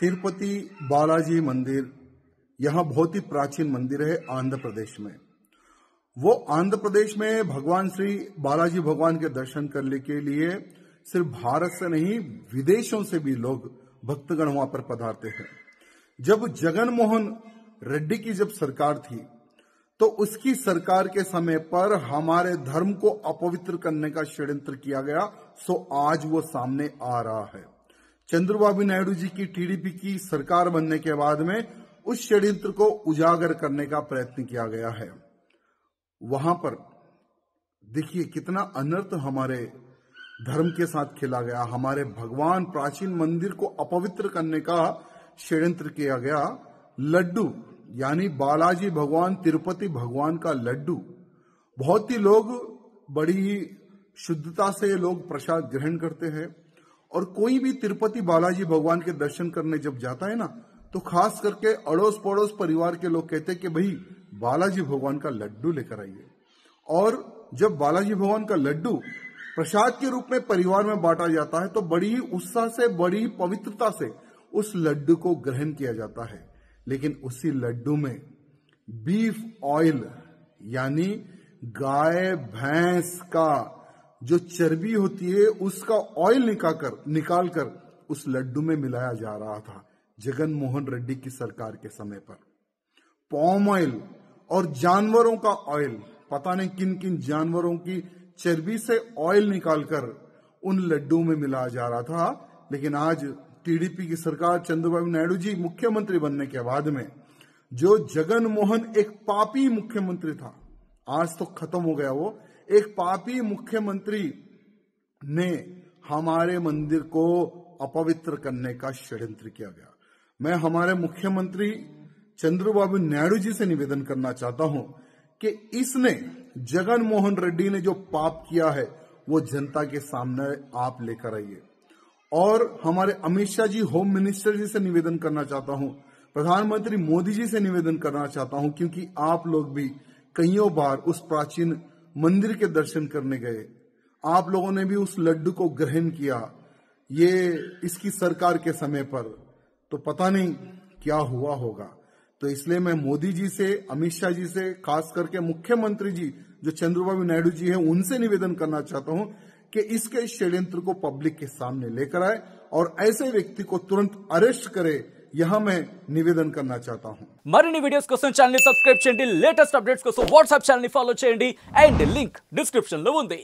तिरुपति बालाजी मंदिर यहाँ बहुत ही प्राचीन मंदिर है आंध्र प्रदेश में वो आंध्र प्रदेश में भगवान श्री बालाजी भगवान के दर्शन करने के लिए सिर्फ भारत से नहीं विदेशों से भी लोग भक्तगण वहां पर पधारते हैं जब जगन मोहन रेड्डी की जब सरकार थी तो उसकी सरकार के समय पर हमारे धर्म को अपवित्र करने का षड्यंत्र किया गया सो आज वो सामने आ रहा है चंद्रबाबू नायडू जी की टीडीपी की सरकार बनने के बाद में उस षड्यंत्र को उजागर करने का प्रयत्न किया गया है वहां पर देखिए कितना अनर्थ हमारे धर्म के साथ खेला गया हमारे भगवान प्राचीन मंदिर को अपवित्र करने का षड्यंत्र किया गया लड्डू यानी बालाजी भगवान तिरुपति भगवान का लड्डू बहुत ही लोग बड़ी शुद्धता से लोग प्रसाद ग्रहण करते हैं और कोई भी तिरुपति बालाजी भगवान के दर्शन करने जब जाता है ना तो खास करके अड़ोस पड़ोस परिवार के लोग कहते हैं कि भाई बालाजी भगवान का लड्डू लेकर आइए और जब बालाजी भगवान का लड्डू प्रसाद के रूप में परिवार में बांटा जाता है तो बड़ी ही उत्साह से बड़ी पवित्रता से उस लड्डू को ग्रहण किया जाता है लेकिन उसी लड्डू में बीफ ऑयल यानी गाय भैंस का जो चर्बी होती है उसका ऑयल निकालकर निकाल कर उस लड्डू में मिलाया जा रहा था जगन मोहन रेड्डी की सरकार के समय पर पॉम ऑयल और जानवरों का ऑयल पता नहीं किन किन जानवरों की चर्बी से ऑयल निकालकर उन लड्डू में मिलाया जा रहा था लेकिन आज टीडीपी की सरकार चंद्रबाबू नायडू जी मुख्यमंत्री बनने के बाद में जो जगन मोहन एक पापी मुख्यमंत्री था आज तो खत्म हो गया वो एक पापी मुख्यमंत्री ने हमारे मंदिर को अपवित्र करने का षड्यंत्र किया गया मैं हमारे मुख्यमंत्री चंद्रबाबू नायडू जी से निवेदन करना चाहता हूं कि इसने जगन मोहन रेड्डी ने जो पाप किया है वो जनता के सामने आप लेकर आइए और हमारे अमित शाह जी होम मिनिस्टर जी से निवेदन करना चाहता हूं प्रधानमंत्री मोदी जी से निवेदन करना चाहता हूं क्योंकि आप लोग भी कईयों बार उस प्राचीन मंदिर के दर्शन करने गए आप लोगों ने भी उस लड्डू को ग्रहण किया ये इसकी सरकार के समय पर तो पता नहीं क्या हुआ होगा तो इसलिए मैं मोदी जी से अमित शाह जी से खास करके मुख्यमंत्री जी जो चंद्रबाबू नायडू जी हैं उनसे निवेदन करना चाहता हूं कि इसके षड्यंत्र को पब्लिक के सामने लेकर आए और ऐसे व्यक्ति को तुरंत अरेस्ट करे यहां मैं निवेदन करना चाहता हूँ मरी वीडियो को सब्सक्राइब लेटेस्ट अपडेट्स को WhatsApp channel follow check and link description